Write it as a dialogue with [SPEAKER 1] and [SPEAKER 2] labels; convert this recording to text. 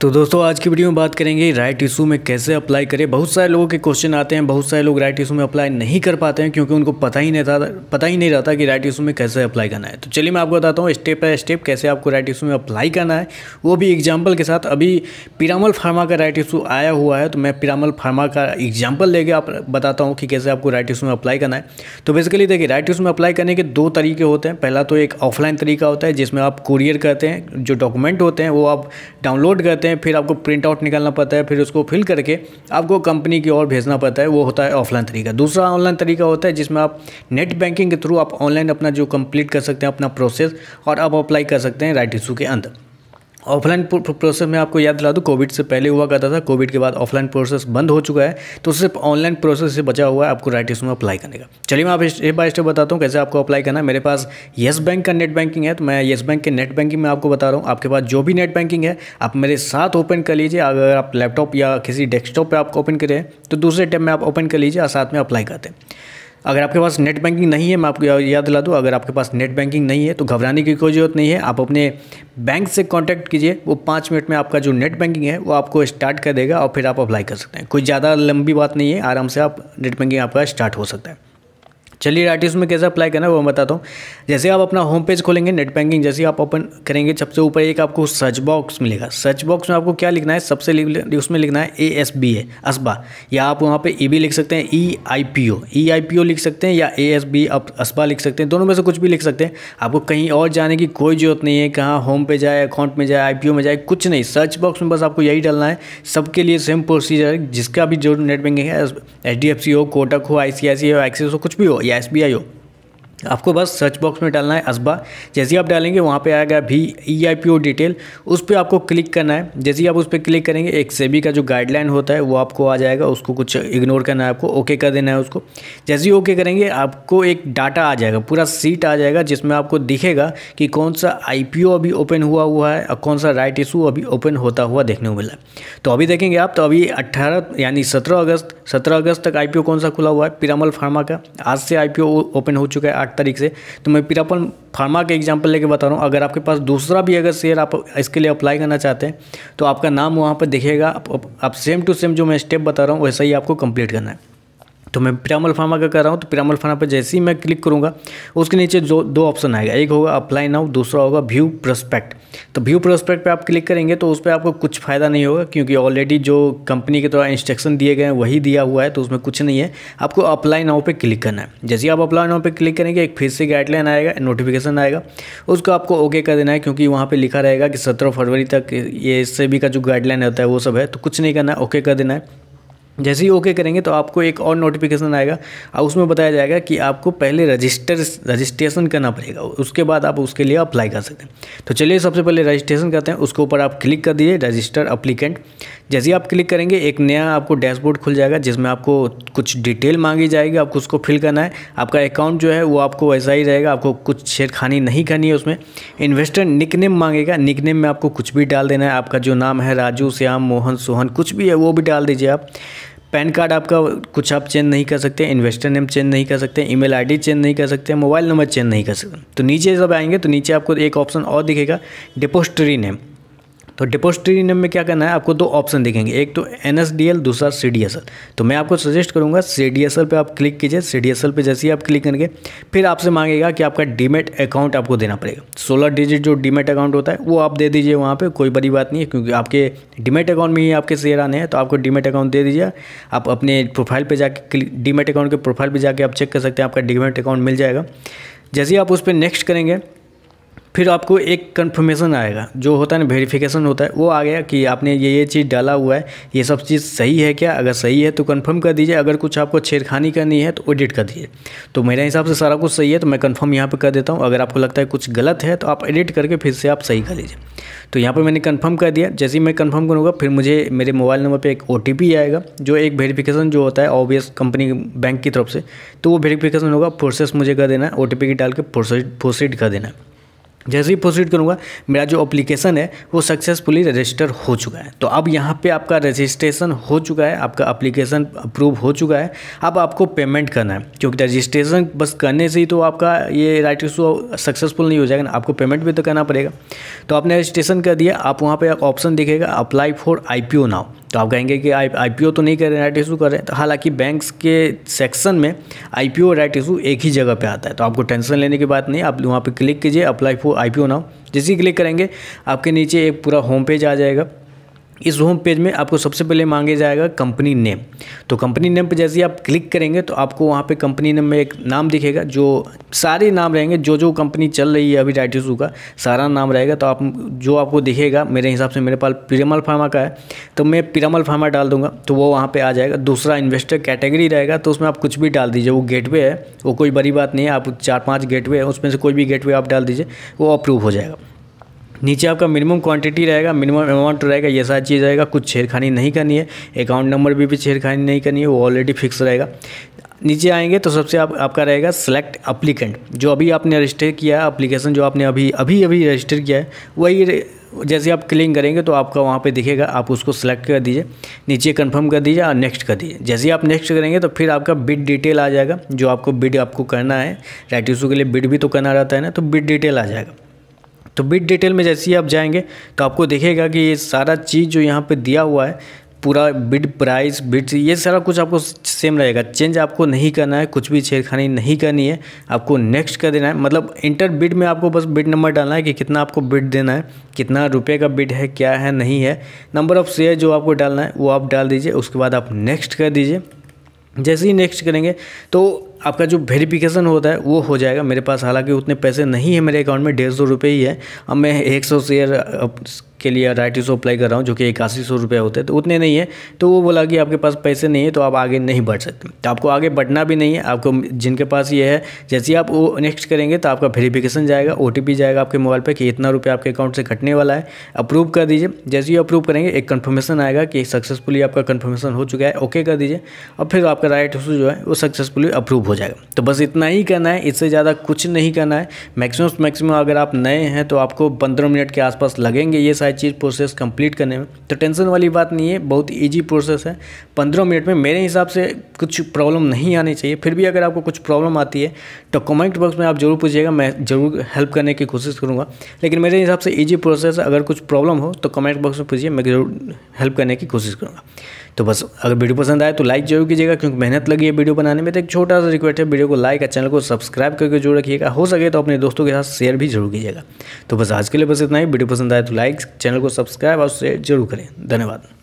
[SPEAKER 1] तो दोस्तों आज की वीडियो में बात करेंगे राइट इशू में कैसे अप्लाई करें बहुत सारे लोगों के क्वेश्चन आते हैं बहुत सारे लोग राइट इशू में अप्लाई नहीं कर पाते हैं क्योंकि उनको पता ही नहीं था पता ही नहीं रहता कि राइट इशू में कैसे अप्लाई करना है तो चलिए मैं आपको बताता हूँ स्टेप बाय स्टेप कैसे आपको राइट इशू में अप्लाई करना है वो भी एग्जाम्पल के साथ अभी पिरामल फार्मा का राइट इशू आया हुआ है तो मैं पिरामल फार्मा का एग्जाम्पल लेके आप बताता हूँ कि कैसे आपको राइट इशू में अप्लाई करना है तो बेसिकली देखिए राइट इशू में अप्लाई करने के दो तरीके होते हैं पहला तो एक ऑफलाइन तरीका होता है जिसमें आप कुरियर करते हैं जो डॉक्यूमेंट होते हैं वो आप डाउनलोड करते हैं करते हैं फिर आपको प्रिंट आउट निकालना पड़ता है फिर उसको फिल करके आपको कंपनी की ओर भेजना पड़ता है वो होता है ऑफलाइन तरीका दूसरा ऑनलाइन तरीका होता है जिसमें आप नेट बैंकिंग के थ्रू आप ऑनलाइन अपना जो कंप्लीट कर सकते हैं अपना प्रोसेस और आप अप्लाई कर सकते हैं राइट इशू के अंदर ऑफलाइन प्रोसेस में आपको याद दिला दूँ कोविड से पहले हुआ करता था कोविड के बाद ऑफलाइन प्रोसेस बंद हो चुका है तो सिर्फ ऑनलाइन प्रोसेस से बचा हुआ है आपको राइट इसमें अप्लाई करने का चलिए मैं आप स्टेप बाय स्टेप बताता हूँ कैसे आपको अप्लाई करना है मेरे पास येस बैंक का नेट बैंकिंग है तो मैं येस बैंक के नेट बैंकिंग में आपको बता रहा हूँ आपके पास जो भी नेट बैंकिंग है आप मेरे साथ ओपन कर लीजिए अगर आप लैपटॉप या किसी डेस्कटॉप पर आप ओपन करें तो दूसरे टेप में आप ओपन कर लीजिए और साथ में अप्लाई करते हैं अगर आपके पास नेट बैंकिंग नहीं है मैं आपको याद दिला दूँ अगर आपके पास नेट बैंकिंग नहीं है तो घबराने की कोई ज़रूरत नहीं है आप अपने बैंक से कॉन्टैक्ट कीजिए वो पाँच मिनट में आपका जो नेट बैंकिंग है वो आपको स्टार्ट कर देगा और फिर आप अप्लाई कर सकते हैं कोई ज़्यादा लंबी बात नहीं है आराम से आप नेट बैंकिंग आपका स्टार्ट हो सकता है चलिए डाटी उसमें कैसे अप्लाई करना है वो मैं बताता हूँ जैसे आप अपना होम पेज खोलेंगे नेट बैंकिंग जैसे आप ओपन करेंगे सबसे ऊपर एक आपको सर्च बॉक्स मिलेगा सर्च बॉक्स में आपको क्या लिखना है सबसे उसमें लिखना है ए एस बी ए असबा या आप वहाँ पे ई e बी लिख सकते हैं ई I P O E I P O लिख सकते हैं या ए एस बी आप असबा लिख सकते हैं दोनों में से कुछ भी लिख सकते हैं आपको कहीं और जाने की कोई ज़रूरत नहीं है कहाँ होम पे जाए अकाउंट में जाए आई पी ओ में जाए कुछ नहीं सर्च बॉक्स में बस आपको यही डालना है सबके लिए सेम प्रोसीजर जिसका भी जो नेट बैंकिंग है एच डी एफ सी हो कोटक हो आई सी आई सी हो एक्सिस हो कुछ भी हो ya SBI आपको बस सर्च बॉक्स में डालना है असबा जैसे ही आप डालेंगे वहाँ पे आएगा भी ई आई पी ओ डिटेल उस पर आपको क्लिक करना है जैसे ही आप उस पर क्लिक करेंगे एक सेबी e का जो गाइडलाइन होता है वो आपको आ जाएगा उसको कुछ इग्नोर करना है आपको ओके कर देना है उसको जैसे ही ओके करेंगे आपको एक डाटा आ जाएगा पूरा सीट आ जाएगा जिसमें आपको दिखेगा कि कौन सा आई पी ओ अभी ओपन हुआ हुआ है और कौन सा राइट इशू अभी ओपन होता हुआ देखने को मिला है तो अभी देखेंगे आप तो अभी अट्ठारह यानी सत्रह अगस्त सत्रह अगस्त तक आई पी ओ कौन सा खुला हुआ है पिरामल फार्मा का आज से आई पी ओ ओपन हो चुका है आठ तारीख से तो मैं फिर अपन फार्मा का एग्जाम्पल लेके बता रहा हूँ अगर आपके पास दूसरा भी अगर शेयर आप इसके लिए अप्लाई करना चाहते हैं तो आपका नाम वहाँ पर दिखेगा आप, आप सेम टू सेम जो मैं स्टेप बता रहा हूँ वैसा ही आपको कंप्लीट करना है तो मैं पिरामल फार्मा का कर रहा हूँ तो पिरामल फार्मा पर जैसे ही मैं क्लिक करूँगा उसके नीचे जो दो ऑप्शन आएगा एक होगा अप्लाई नाउ दूसरा होगा व्यू प्रोस्पेक्ट तो व्यू प्रोस्पेक्ट पे आप क्लिक करेंगे तो उस पर आपको कुछ फ़ायदा नहीं होगा क्योंकि ऑलरेडी जो कंपनी के द्वारा इंस्ट्रक्शन दिए गए हैं वही दिया हुआ है तो उसमें कुछ नहीं है आपको अप्लाई नाउ पर क्लिक करना है जैसे ही आप अप्लाई नाउ पर क्लिक करेंगे एक फिर से गाइडलाइन आएगा नोटिफिकेशन आएगा उसको आपको ओके कर देना है क्योंकि वहाँ पर लिखा रहेगा कि सत्रह फरवरी तक ये एस का जो गाइडलाइन रहता है वो सब है तो कुछ नहीं करना है ओके कर देना है जैसे ही ओके करेंगे तो आपको एक और नोटिफिकेशन आएगा और उसमें बताया जाएगा कि आपको पहले रजिस्टर रजिस्ट्रेशन करना पड़ेगा उसके बाद आप उसके लिए अप्लाई कर सकते हैं तो चलिए सबसे पहले रजिस्ट्रेशन करते हैं उसके ऊपर आप क्लिक कर दीजिए रजिस्टर अप्लीकेंट जैसे ही आप क्लिक करेंगे एक नया आपको डैशबोर्ड खुल जाएगा जिसमें आपको कुछ डिटेल मांगी जाएगी आपको उसको फिल करना है आपका अकाउंट जो है वो आपको वैसा ही रहेगा आपको कुछ छेड़खानी नहीं करनी है उसमें इन्वेस्टर निकनेम मांगेगा निकनेम में आपको कुछ भी डाल देना है आपका जो नाम है राजू श्याम मोहन सोहन कुछ भी है वो भी डाल दीजिए आप पैन कार्ड आपका कुछ आप चेंज नहीं कर सकते इन्वेस्टर नेम चेंज नहीं कर सकते ईमेल आईडी चेंज नहीं कर सकते मोबाइल नंबर चेंज नहीं कर सकते तो नीचे जब आएंगे तो नीचे आपको एक ऑप्शन और दिखेगा डिपोस्टरी नेम तो डिपोजिटरी नेम में क्या करना है आपको दो ऑप्शन दिखेंगे एक तो एन दूसरा सी तो मैं आपको सजेस्ट करूँगा सी पे आप क्लिक कीजिए सी पे जैसे ही आप क्लिक करेंगे फिर आपसे मांगेगा कि आपका डीमेट अकाउंट आपको देना पड़ेगा सोलह डिजिट जो डीमेट अकाउंट होता है वो आप दे दीजिए वहाँ पर कोई बड़ी बात नहीं है क्योंकि आपके डीमेट अकाउंट में ही आपके शेयर आने हैं तो आपको डीमेट अकाउंट दे दीजिए आप अपने प्रोफाइल पर जाके डीमेट अकाउंट के प्रोफाइल पर जाके आप चेक कर सकते हैं आपका डीमेट अकाउंट मिल जाएगा जैसे ही आप उस पर नेक्स्ट करेंगे फिर आपको एक कन्फर्मेशन आएगा जो होता है ना वेरिफिकेशन होता है वो आ गया कि आपने ये ये चीज़ डाला हुआ है ये सब चीज़ सही है क्या अगर सही है तो कन्फर्म कर दीजिए अगर कुछ आपको छेड़खानी करनी है तो एडिट कर दीजिए तो मेरे हिसाब से सारा कुछ सही है तो मैं कन्फर्म यहाँ पर कर देता हूँ अगर आपको लगता है कुछ गलत है तो आप एडिट करके फिर से आप सही कर लीजिए तो यहाँ पर मैंने कन्फर्म कर दिया जैसे ही मैं कन्फर्म करूँगा फिर मुझे मेरे मोबाइल नंबर पर एक ओ आएगा जो एक वेरीफिकेशन जो होता है ऑबियस कंपनी बैंक की तरफ से तो वो वेरीफिकेशन होगा प्रोसेस मुझे कर देना है ओ की डाल के प्रोसेड कर देना है जैसे ही प्रोसीड करूँगा मेरा जो अप्लीकेशन है वो सक्सेसफुली रजिस्टर हो चुका है तो अब यहाँ पे आपका रजिस्ट्रेशन हो चुका है आपका अप्लीकेशन अप्रूव हो चुका है अब आपको पेमेंट करना है क्योंकि रजिस्ट्रेशन बस करने से ही तो आपका ये राइट इशू सक्सेसफुल नहीं हो जाएगा ना आपको पेमेंट भी तो करना पड़ेगा तो आपने रजिस्ट्रेशन कर दिया आप वहाँ पर ऑप्शन दिखेगा apply for I P now तो आप कहेंगे कि आई आई तो नहीं करें राइट इशू करें तो हालांकि बैंक्स के सेक्शन में आई पी राइट इशू एक ही जगह पे आता है तो आपको टेंशन लेने की बात नहीं आप वहाँ पे क्लिक कीजिए apply for I P now जैसे ही क्लिक करेंगे आपके नीचे एक पूरा होम पेज आ जाएगा इस होम पेज में आपको सबसे पहले मांगे जाएगा कंपनी नेम तो कंपनी नेम पर जैसे ही आप क्लिक करेंगे तो आपको वहाँ पे कंपनी नेम में एक नाम दिखेगा जो सारे नाम रहेंगे जो जो कंपनी चल रही है अभी डाइटिस इशू का सारा नाम रहेगा तो आप जो आपको दिखेगा मेरे हिसाब से मेरे पास पिरामल फार्मा का है तो मैं पिरामल फार्मा डाल दूंगा तो वो वहाँ पर आ जाएगा दूसरा इन्वेस्टर कैटेगरी रहेगा तो उसमें आप कुछ भी डाल दीजिए वो गेट है वो कोई बड़ी बात नहीं है आप चार पाँच गेट है उसमें से कोई भी गेट आप डाल दीजिए वो अप्रूव हो जाएगा नीचे आपका मिनिमम क्वांटिटी रहेगा मिनिमम अमाउंट रहेगा ये सारी चीज़ रहेगा कुछ छेड़खानी नहीं करनी है अकाउंट नंबर भी भी छेड़खानी नहीं करनी है वो ऑलरेडी फिक्स रहेगा नीचे आएंगे तो सबसे आप, आपका रहेगा सेलेक्ट अप्लीकेंट जो अभी आपने रजिस्टर किया है अप्लीकेशन जो आपने अभी अभी अभी रजिस्टर किया है वही जैसे आप क्लिंग करेंगे तो आपका वहाँ पे दिखेगा आप उसको सेलेक्ट कर दीजिए नीचे कंफर्म कर दीजिए और नेक्स्ट कर दीजिए जैसे आप नेक्स्ट करेंगे तो फिर आपका बिड डिटेल आ जाएगा जो आपको बिड आपको करना है राइट इशू के लिए बिड भी तो करना रहता है ना तो बिड डिटेल आ जाएगा तो बिट डिटेल में जैसे ही आप जाएंगे तो आपको देखेगा कि ये सारा चीज़ जो यहाँ पे दिया हुआ है पूरा बिड प्राइस बिड ये सारा कुछ आपको सेम रहेगा चेंज आपको नहीं करना है कुछ भी छेड़खानी नहीं करनी है आपको नेक्स्ट कर देना है मतलब इंटर बिड में आपको बस बिड नंबर डालना है कि कितना आपको बिड देना है कितना रुपये का बिड है क्या है नहीं है नंबर ऑफ़ शेयर जो आपको डालना है वो आप डाल दीजिए उसके बाद आप नेक्स्ट कर दीजिए जैसे ही नेक्स्ट करेंगे तो आपका जो वेरिफिकेशन होता है वो हो जाएगा मेरे पास हालांकि उतने पैसे नहीं है मेरे अकाउंट में डेढ़ सौ रुपये ही है अब मैं एक सौ शेयर के लिए राइट इशू अप्लाई कर रहा हूँ जो कि इक्यासी सौ रुपये होते हैं तो उतने नहीं है तो वो बोला कि आपके पास पैसे नहीं है तो आप आगे नहीं बढ़ सकते तो आपको आगे बढ़ना भी नहीं है आपको जिनके पास ये है जैसे आप वो नेक्स्ट करेंगे तो आपका वेरीफिकेशन जाएगा ओ जाएगा आपके मोबाइल पर कि इतना रुपये आपके अकाउंट से कटने वाला है अप्रूव कर दीजिए जैसे ही अप्रूव करेंगे एक कन्फर्मेशन आएगा कि सक्सेसफुली आपका कन्फर्मेशन हो चुका है ओके कर दीजिए और फिर आपका राइट इशू जो है वो सक्सेसफुली अप्रूव हो जाएगा तो बस इतना ही करना है इससे ज़्यादा कुछ नहीं करना है मैक्सिमम मैक्सिमम अगर आप नए हैं तो आपको पंद्रह मिनट के आसपास लगेंगे ये सारी चीज़ प्रोसेस कंप्लीट करने में तो टेंशन वाली बात नहीं है बहुत ईजी प्रोसेस है पंद्रह मिनट में मेरे हिसाब से कुछ प्रॉब्लम नहीं आनी चाहिए फिर भी अगर आपको कुछ प्रॉब्लम आती है तो कमेंट बॉक्स में आप ज़रूर पूछिएगा मैं ज़रूर हेल्प करने की कोशिश करूँगा लेकिन मेरे हिसाब से ईजी प्रोसेस अगर कुछ प्रॉब्लम हो तो कमेंट बॉक्स में पूछिए मैं जरूर हेल्प करने की कोशिश करूँगा तो बस अगर वीडियो पसंद आए तो लाइक जरूर कीजिएगा क्योंकि मेहनत लगी है वीडियो बनाने में तो एक छोटा सा रिक्वेस्ट है वीडियो को लाइक और चैनल को सब्सक्राइब करके जरूर रखिएगा हो सके तो अपने दोस्तों के साथ शेयर भी जरूर कीजिएगा तो बस आज के लिए बस इतना ही वीडियो पसंद आए तो लाइक चैनल को सब्सक्राइब और शेयर जरूर करें धन्यवाद